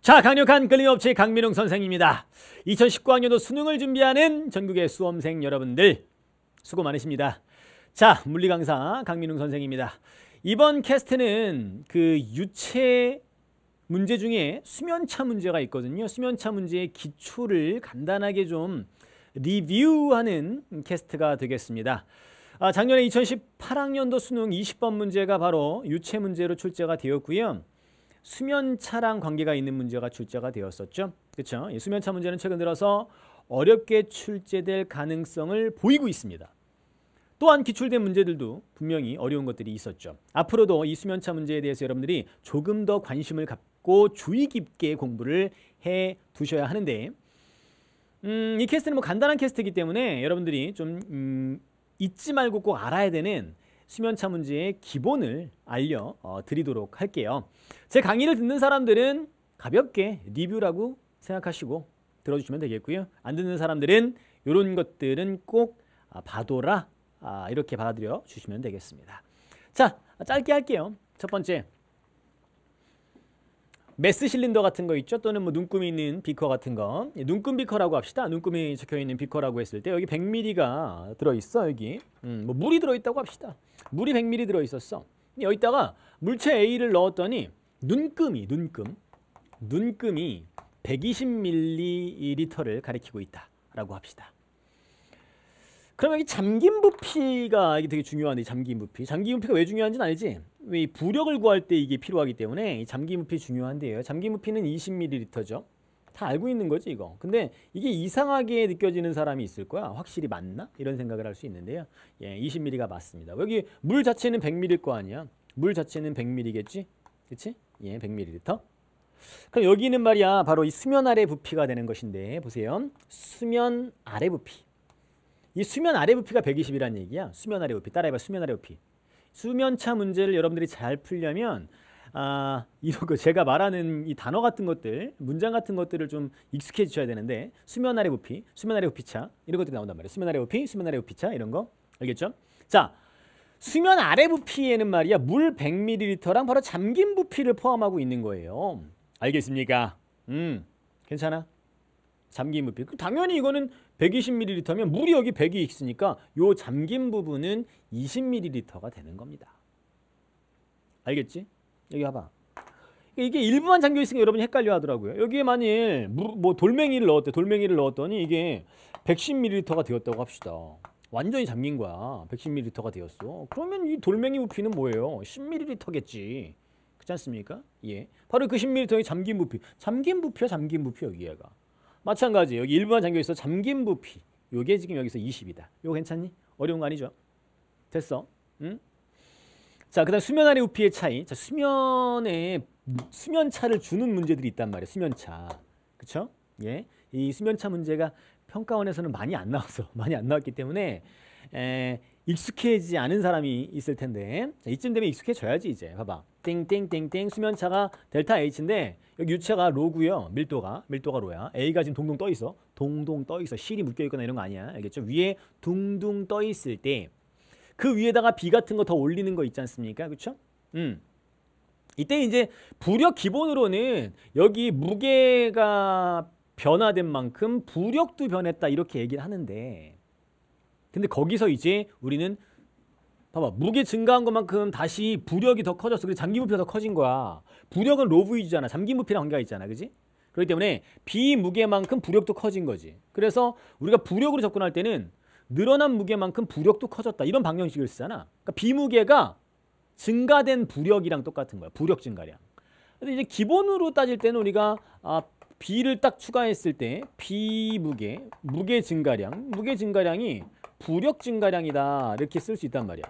자, 강력한 끌림없이 강민웅 선생입니다. 2019학년도 수능을 준비하는 전국의 수험생 여러분들 수고 많으십니다. 자, 물리 강사 강민웅 선생입니다. 이번 캐스트는 그 유체 문제 중에 수면차 문제가 있거든요. 수면차 문제의 기초를 간단하게 좀 리뷰하는 캐스트가 되겠습니다. 아, 작년에 2018학년도 수능 20번 문제가 바로 유체 문제로 출제가 되었고요. 수면차랑 관계가 있는 문제가 출제가 되었었죠. 그렇죠? 수면차 문제는 최근 들어서 어렵게 출제될 가능성을 보이고 있습니다. 또한 기출된 문제들도 분명히 어려운 것들이 있었죠. 앞으로도 이 수면차 문제에 대해서 여러분들이 조금 더 관심을 갖고 주의 깊게 공부를 해 두셔야 하는데 음, 이 캐스트는 뭐 간단한 캐스트이기 때문에 여러분들이 좀 음, 잊지 말고 꼭 알아야 되는 수면차 문제의 기본을 알려드리도록 어, 할게요. 제 강의를 듣는 사람들은 가볍게 리뷰라고 생각하시고 들어주시면 되겠고요. 안 듣는 사람들은 이런 것들은 꼭 아, 봐둬라 아, 이렇게 받아들여 주시면 되겠습니다. 자, 짧게 할게요. 첫 번째, 메스 실린더 같은 거 있죠? 또는 뭐 눈금이 있는 비커 같은 거. 예, 눈금 비커라고 합시다. 눈금이 적혀 있는 비커라고 했을 때 여기 100ml가 들어 있어. 여기. 음, 뭐 물이 들어 있다고 합시다. 물이 100ml 들어 있었어. 여기다가 물체 A를 넣었더니 눈금이 눈금 눈금이 120ml를 가리키고 있다라고 합시다. 그럼 여기 잠긴 부피가 이게 되게 중요한데 잠긴 부피. 잠긴 부피가 왜 중요한지는 알지? 이 부력을 구할 때 이게 필요하기 때문에 잠기 무피 중요한데요. 잠기 무피는 20ml죠. 다 알고 있는 거지 이거. 근데 이게 이상하게 느껴지는 사람이 있을 거야. 확실히 맞나? 이런 생각을 할 수 있는데요. 예, 20ml가 맞습니다. 여기 물 자체는 100ml일 거 아니야. 물 자체는 100ml겠지? 그치? 예, 100ml. 그럼 여기는 말이야 바로 이 수면 아래 부피가 되는 것인데 보세요. 수면 아래 부피. 이 수면 아래 부피가 120이라는 얘기야. 수면 아래 부피. 따라해봐. 수면 아래 부피. 수면차 문제를 여러분들이 잘 풀려면 아, 이거 제가 말하는 이 단어 같은 것들, 문장 같은 것들을 좀 익숙해지셔야 되는데 수면 아래 부피, 수면 아래 부피차 이런 것들이 나온단 말이에요. 수면 아래 부피, 수면 아래 부피차 이런 거 알겠죠? 자, 수면 아래 부피에는 말이야 물 100ml랑 바로 잠긴 부피를 포함하고 있는 거예요. 알겠습니까? 음, 괜찮아. 잠긴 부피. 당연히 이거는 120ml면 물이 여기 100이 있으니까 요 잠긴 부분은 20ml가 되는 겁니다. 알겠지? 여기 봐봐. 이게 일부만 잠겨 있으니까 여러분이 헷갈려 하더라고요. 여기에 만일 물, 뭐 돌멩이를 넣었대. 돌멩이를 넣었더니 이게 110ml가 되었다고 합시다. 완전히 잠긴 거야. 110ml가 되었어. 그러면 이 돌멩이 부피는 뭐예요? 10ml겠지. 그렇지 않습니까? 예. 바로 그 10m의 l 잠긴 부피. 잠긴 부피야, 잠긴 부피 여기 얘가. 마찬가지 여기 일부만 잠겨 있어 잠긴 부피. 요게 지금 여기서 20이다. 요 괜찮니? 어려운 거 아니죠? 됐어. 응? 자, 그다음 수면 아래 부피의 차이. 자, 수면에 수면차를 주는 문제들이 있단 말이에요. 수면차. 그쵸 예. 이 수면차 문제가 평가원에서는 많이 안나왔어 많이 안 나왔기 때문에 에, 익숙해지지 않은 사람이 있을 텐데 자, 이쯤 되면 익숙해져야지 이제 봐봐 땡땡땡땡 수면차가 델타 H인데 여기 그 유체가 로구요 밀도가 밀도가 로야. A가 지금 동동 떠 있어. 동동 떠 있어. 실이 묶여 있거나 이런 거 아니야. 알겠죠? 위에 둥둥 떠 있을 때 그 위에다가 B 같은 거 더 올리는 거 있지 않습니까? 그쵸 음. 이때 이제 부력 기본으로는 여기 무게가 변화된 만큼 부력도 변했다 이렇게 얘기를 하는데 근데 거기서 이제 우리는 봐봐 무게 증가한 것만큼 다시 부력이 더 커졌어 그래서 잠기 부피가 더 커진 거야 부력은 로브이잖아 잠기 부피랑 관계가 있잖아 그지 그렇기 때문에 비무게만큼 부력도 커진 거지 그래서 우리가 부력으로 접근할 때는 늘어난 무게만큼 부력도 커졌다 이런 방정식을 쓰잖아 그러니까 비무게가 증가된 부력이랑 똑같은 거야 부력 증가량 근데 이제 기본으로 따질 때는 우리가 아, B를 딱 추가했을 때 B 무게, 무게 증가량, 무게 증가량이 부력 증가량이다 이렇게 쓸 수 있단 말이야.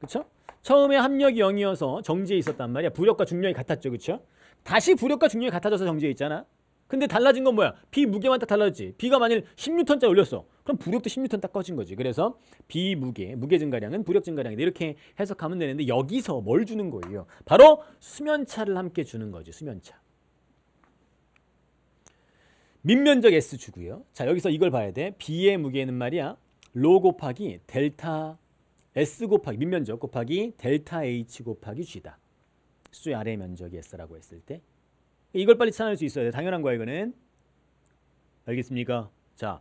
그쵸 처음에 합력이 0이어서 정지에 있었단 말이야. 부력과 중력이 같았죠. 그쵸 다시 부력과 중력이 같아져서 정지에 있잖아. 근데 달라진 건 뭐야? B 무게만 딱 달라졌지. B가 만일 10N짜리 올렸어. 그럼 부력도 10N 딱 꺼진 거지. 그래서 B 무게, 무게 증가량은 부력 증가량이다. 이렇게 해석하면 되는데 여기서 뭘 주는 거예요? 바로 수면차를 함께 주는 거지. 수면차. 밑면적 S 주고요. 자 여기서 이걸 봐야 돼. B의 무게는 말이야. 로 곱하기 델타 S 곱하기 밑면적 곱하기 델타 H 곱하기 G다. 수의 아래 면적이 S라고 했을 때 이걸 빨리 찾아낼 수 있어야 돼. 당연한 거야 이거는. 알겠습니까? 자,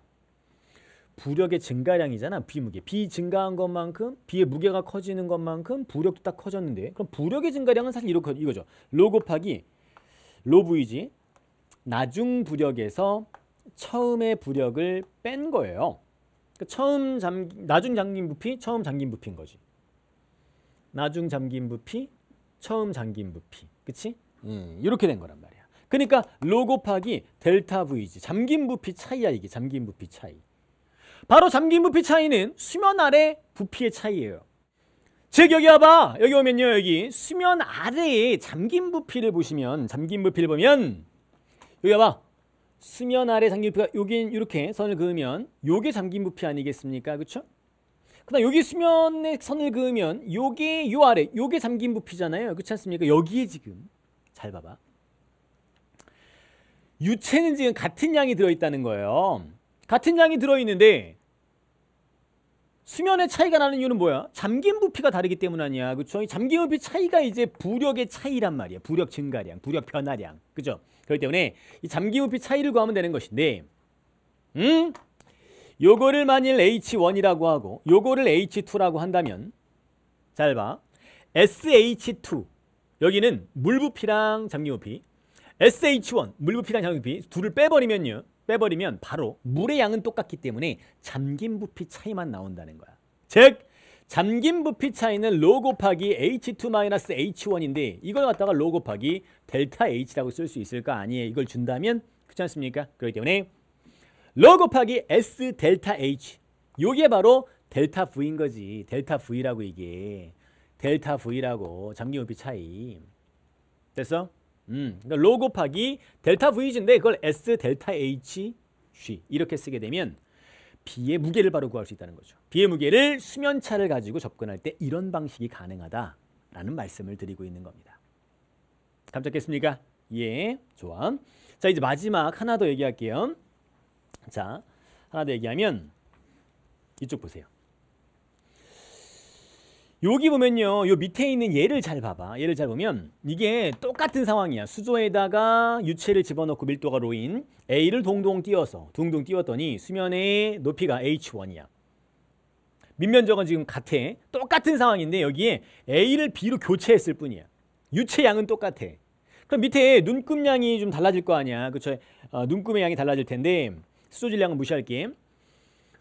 부력의 증가량이잖아. 비 무게. 비 증가한 것만큼 비의 무게가 커지는 것만큼 부력도 딱 커졌는데 그럼 부력의 증가량은 사실 이렇게, 이거죠. 로 곱하기 로 V지 나중 부력에서 처음의 부력을 뺀 거예요. 그러니까 처음 잠 나중 잠긴 부피, 처음 잠긴 부피인 거지. 나중 잠긴 부피, 처음 잠긴 부피. 그치? 음, 이렇게 된 거란 말이야. 그러니까 로고파기 델타 V지. 잠긴 부피 차이야 이게 잠긴 부피 차이. 바로 잠긴 부피 차이는 수면 아래 부피의 차이예요. 즉 여기 와봐. 여기 오면요. 여기 수면 아래에 잠긴 부피를 보시면 잠긴 부피를 보면 여기 와봐. 수면 아래 잠긴 부피가 여긴 이렇게 선을 그으면 요게 잠긴 부피 아니겠습니까? 그렇죠? 그다음 여기 수면에 선을 그으면 요게 요 아래 요게 잠긴 부피잖아요. 그렇지 않습니까? 여기에 지금 잘 봐봐. 유체는 지금 같은 양이 들어있다는 거예요. 같은 양이 들어있는데 수면의 차이가 나는 이유는 뭐야? 잠긴 부피가 다르기 때문 아니야. 그렇죠? 잠긴 부피 차이가 이제 부력의 차이란 말이야. 부력 증가량, 부력 변화량. 그죠? 그렇기 때문에 이 잠기 부피 차이를 구하면 되는 것인데 음? 요거를 만일 H1이라고 하고 요거를 H2라고 한다면 잘 봐. SH2 여기는 물 부피랑 잠기 부피 SH1 물 부피랑 잠기 부피 둘을 빼버리면요. 빼버리면 바로 물의 양은 똑같기 때문에 잠긴 부피 차이만 나온다는 거야. 즉 잠긴 부피 차이는 로고파기 H2-H1인데 이걸 갖다가 로고파기 델타 H라고 쓸 수 있을까? 아니에요. 이걸 준다면 그렇지 않습니까? 그렇기 때문에 로고파기 S 델타 H 요게 바로 델타 V인 거지. 델타 V라고 이게. 델타 V라고 잠긴 부피 차이. 됐어? 음, 그러니까 로고파기 델타 V인데 그걸 S 델타 H 쉬 이렇게 쓰게 되면 비의 무게를 바로 구할 수 있다는 거죠. 비의 무게를 수면차를 가지고 접근할 때 이런 방식이 가능하다라는 말씀을 드리고 있는 겁니다. 감잡겠습니까? 예, 좋아. 자, 이제 마지막 하나 더 얘기할게요. 자, 하나 더 얘기하면 이쪽 보세요. 여기 보면요. 요 밑에 있는 얘를 잘 봐봐. 얘를 잘 보면 이게 똑같은 상황이야. 수조에다가 유체를 집어넣고 밀도가 로인 A를 동동 띄워서 둥둥 띄웠더니 수면의 높이가 H1이야. 밑면적은 지금 같아. 똑같은 상황인데 여기에 A를 B로 교체했을 뿐이야. 유체 양은 똑같아. 그럼 밑에 눈금 양이 좀 달라질 거 아니야. 그쵸? 어, 눈금의 양이 달라질 텐데 수조질량은 무시할게.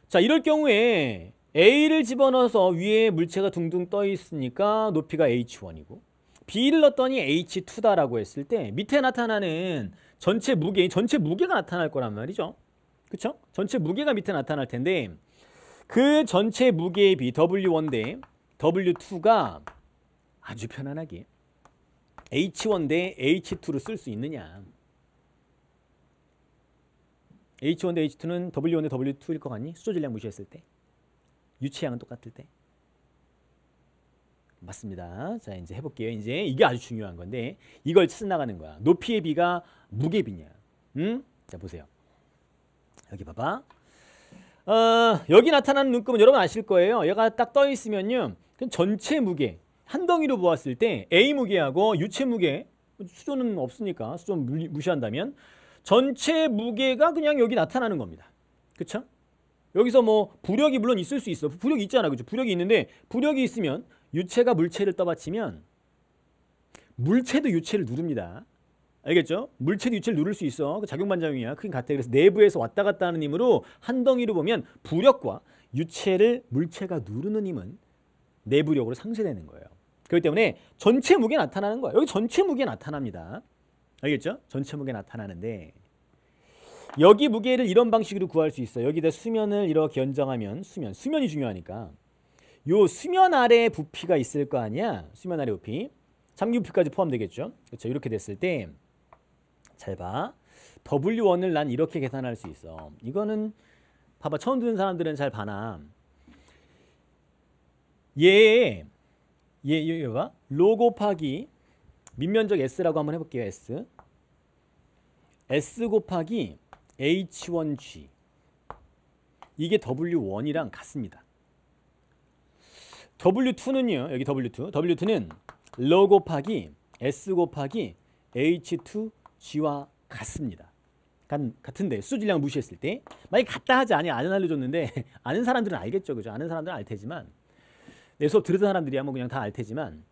자 이럴 경우에 A를 집어넣어서 위에 물체가 둥둥 떠 있으니까 높이가 H1이고 B를 넣었더니 H2다라고 했을 때 밑에 나타나는 전체 무게, 전체 무게가 나타날 거란 말이죠. 그쵸? 전체 무게가 밑에 나타날 텐데 그 전체 무게의 비 W1 대 W2가 아주 편안하게 H1 대 H2로 쓸 수 있느냐. H1 대 H2는 W1 대 W2일 것 같니? 수소 질량 무시했을 때. 유치양은 똑같을 때? 맞습니다. 자, 이제 해볼게요. 이제 이게 아주 중요한 건데 이걸 쓰나가는 거야. 높이의 비가 무게 비냐. 음? 자, 보세요. 여기 봐봐. 어, 여기 나타나는 눈금은 여러분 아실 거예요. 얘가 딱 떠 있으면요. 전체 무게, 한 덩이로 보았을 때 A 무게하고 유체 무게, 수조는 없으니까 수조 무시한다면 전체 무게가 그냥 여기 나타나는 겁니다. 그렇죠? 여기서 뭐 부력이 물론 있을 수 있어. 부력이 있잖아. 그죠? 부력이 있는데 부력이 있으면 유체가 물체를 떠받치면 물체도 유체를 누릅니다. 알겠죠? 물체도 유체를 누를 수 있어. 그 작용반작용이야. 크긴 같아. 그래서 내부에서 왔다 갔다 하는 힘으로 한 덩이로 보면 부력과 유체를 물체가 누르는 힘은 내부력으로 상쇄되는 거예요. 그렇기 때문에 전체 무게 나타나는 거야. 여기 전체 무게 나타납니다. 알겠죠? 전체 무게 나타나는데 여기 무게를 이런 방식으로 구할 수 있어. 여기다 수면을 이렇게 연장하면 수면, 수면이 중요하니까. 요 수면 아래 부피가 있을 거 아니야? 수면 아래 부피. 잠기 부피까지 포함되겠죠? 그렇죠. 이렇게 됐을 때 잘 봐. W1을 난 이렇게 계산할 수 있어. 이거는 봐봐. 처음 듣는 사람들은 잘 봐나. 얘, 얘, 얘, 얘 봐. 로 곱하기 밑면적 S라고 한번 해볼게요. S. S 곱하기 H1G 이게 W1이랑 같습니다. W2는요. 여기 W2. W2는 러 곱하기 S 곱하기 H2G와 같습니다. 같은데 수질량 무시했을 때 만약 같다 하지 아니 안 알려줬는데 아는 사람들은 알겠죠. 그죠? 아는 사람들은 알 테지만 내 네, 수업 들은 사람들이야 뭐 그냥 다 알 테지만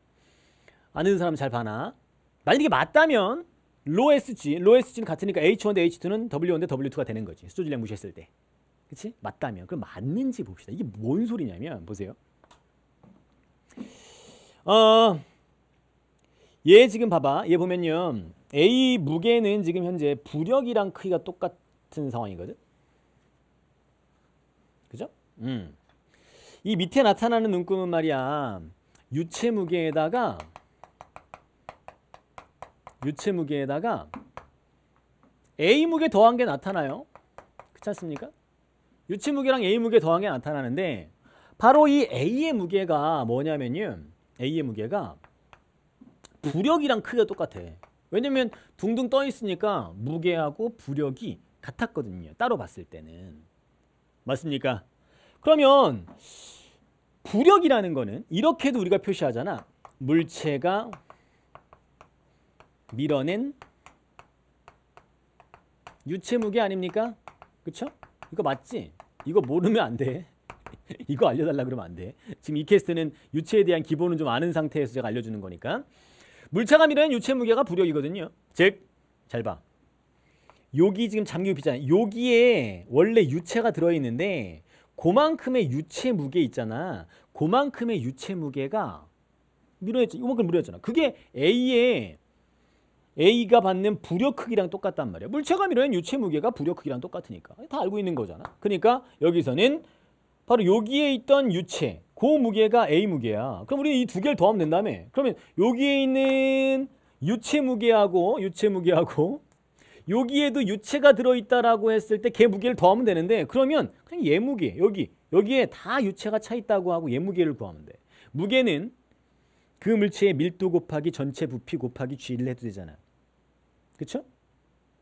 아는 사람 잘 봐나 만약 이게 맞다면 로 SG, 로 SG는 같으니까 h 1인 H2는 w 1인 W2가 되는 거지. 수조 질량 무시했을 때. 그치? 맞다면. 그럼 맞는지 봅시다. 이게 뭔 소리냐면, 보세요. 어, 얘 지금 봐봐. 얘 보면요. A 무게는 지금 현재 부력이랑 크기가 똑같은 상황이거든. 그죠? 음. 이 밑에 나타나는 눈금은 말이야. 유체 무게에다가 유체 무게에다가 A 무게 더한 게 나타나요. 그렇지 않습니까? 유체 무게랑 A 무게 더한 게 나타나는데 바로 이 A의 무게가 뭐냐면요. A의 무게가 부력이랑 크기가 똑같아. 왜냐면 둥둥 떠 있으니까 무게하고 부력이 같았거든요. 따로 봤을 때는. 맞습니까? 그러면 부력이라는 거는 이렇게도 우리가 표시하잖아. 물체가 밀어낸 유체무게 아닙니까? 그쵸? 이거 맞지? 이거 모르면 안 돼. 이거 알려달라 그러면 안 돼. 지금 이 캐스트는 유체에 대한 기본은 좀 아는 상태에서 제가 알려주는 거니까. 물체가 밀어낸 유체무게가 부력이거든요. 즉, 잘 봐. 여기 지금 잠기고 있잖아요. 여기에 원래 유체가 들어있는데 그만큼의 유체 무게 있잖아. 그만큼의 유체 무게가 밀어냈죠. 이만큼 밀어냈잖아. 그게 A의 A가 받는 부력 크기랑 똑같단 말이야. 물체가 밀어낸 유체 무게가 부력 크기랑 똑같으니까. 다 알고 있는 거잖아. 그러니까 여기서는 바로 여기에 있던 유체, 고그 무게가 A 무게야. 그럼 우리이 두 개를 더하면 된다며. 그러면 여기에 있는 유체 무게하고 유체 무게하고 여기에도 유체가 들어있다라고 했을 때걔 무게를 더하면 되는데 그러면 그냥 얘 무게 여기 여기에 다 유체가 차있다고 하고 얘 무게를 구하면 돼. 무게는 그 물체의 밀도 곱하기 전체 부피 곱하기 G를 해도 되잖아. 그쵸?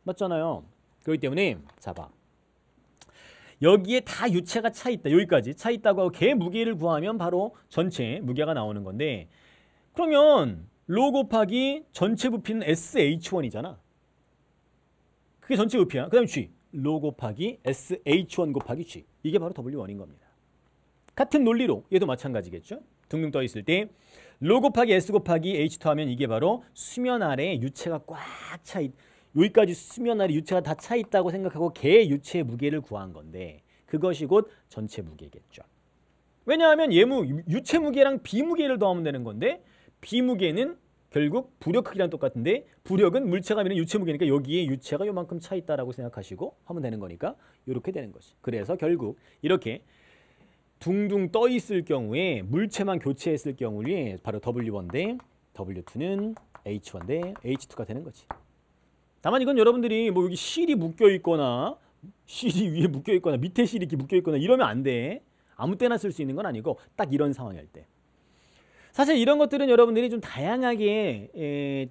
맞잖아요. 그렇기 때문에 자봐. 여기에 다 유체가 차 있다. 여기까지 차 있다고 하고 개 무게를 구하면 바로 전체 무게가 나오는 건데 그러면 로 곱하기 전체 부피는 SH1이잖아. 그게 전체 부피야. 그 다음에 G. 로 곱하기 SH1 곱하기 G. 이게 바로 W1인 겁니다. 같은 논리로 얘도 마찬가지겠죠. 둥둥 떠 있을 때로 곱하기 S 곱하기 H2 하면 이게 바로 수면 아래에 유체가 꽉 차 있, 여기까지 수면 아래 유체가 다 차 있다고 생각하고 개의 유체의 무게를 구한 건데 그것이 곧 전체 무게겠죠. 왜냐하면 얘무 유체 무게랑 비무게를 더하면 되는 건데 비무게는 결국 부력 크기랑 똑같은데 부력은 물체가 미는 유체 무게니까 여기에 유체가 요만큼 차 있다라고 생각하시고 하면 되는 거니까 이렇게 되는 것이. 그래서 결국 이렇게 둥둥 떠 있을 경우에 물체만 교체했을 경우에 바로 W1인데 W2는 H1인데 H2가 되는 거지. 다만 이건 여러분들이 뭐 여기 실이 묶여 있거나 실이 위에 묶여 있거나 밑에 실이 이렇게 묶여 있거나 이러면 안 돼. 아무 때나 쓸 수 있는 건 아니고 딱 이런 상황일 때. 사실 이런 것들은 여러분들이 좀 다양하게 에,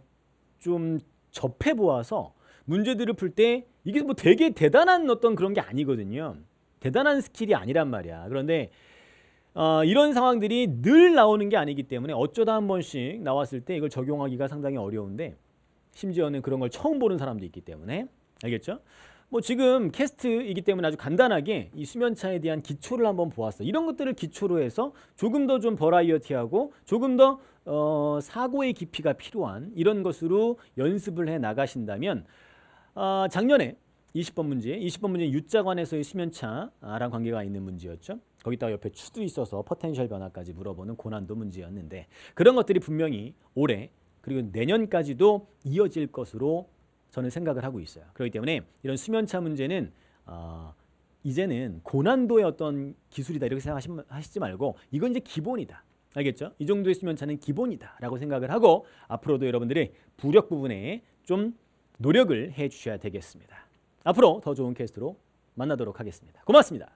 좀 접해 보아서 문제들을 풀 때 이게 뭐 되게 대단한 어떤 그런 게 아니거든요. 대단한 스킬이 아니란 말이야. 그런데 어, 이런 상황들이 늘 나오는 게 아니기 때문에 어쩌다 한 번씩 나왔을 때 이걸 적용하기가 상당히 어려운데 심지어는 그런 걸 처음 보는 사람도 있기 때문에 알겠죠? 뭐 지금 캐스트이기 때문에 아주 간단하게 이 수면차에 대한 기초를 한번 보았어. 이런 것들을 기초로 해서 조금 더 좀 버라이어티하고 조금 더 어, 사고의 깊이가 필요한 이런 것으로 연습을 해 나가신다면 어, 작년에 20번 문제. 20번 문제는 U자관에서의 수면차랑 관계가 있는 문제였죠. 거기다가 옆에 추도 있어서 포텐셜 변화까지 물어보는 고난도 문제였는데 그런 것들이 분명히 올해 그리고 내년까지도 이어질 것으로 저는 생각을 하고 있어요. 그렇기 때문에 이런 수면차 문제는 어, 이제는 고난도의 어떤 기술이다 이렇게 생각하시지 말고 이건 이제 기본이다. 알겠죠? 이 정도의 수면차는 기본이다라고 생각을 하고 앞으로도 여러분들이 부력 부분에 좀 노력을 해 주셔야 되겠습니다. 앞으로 더 좋은 캐스트로 만나도록 하겠습니다. 고맙습니다.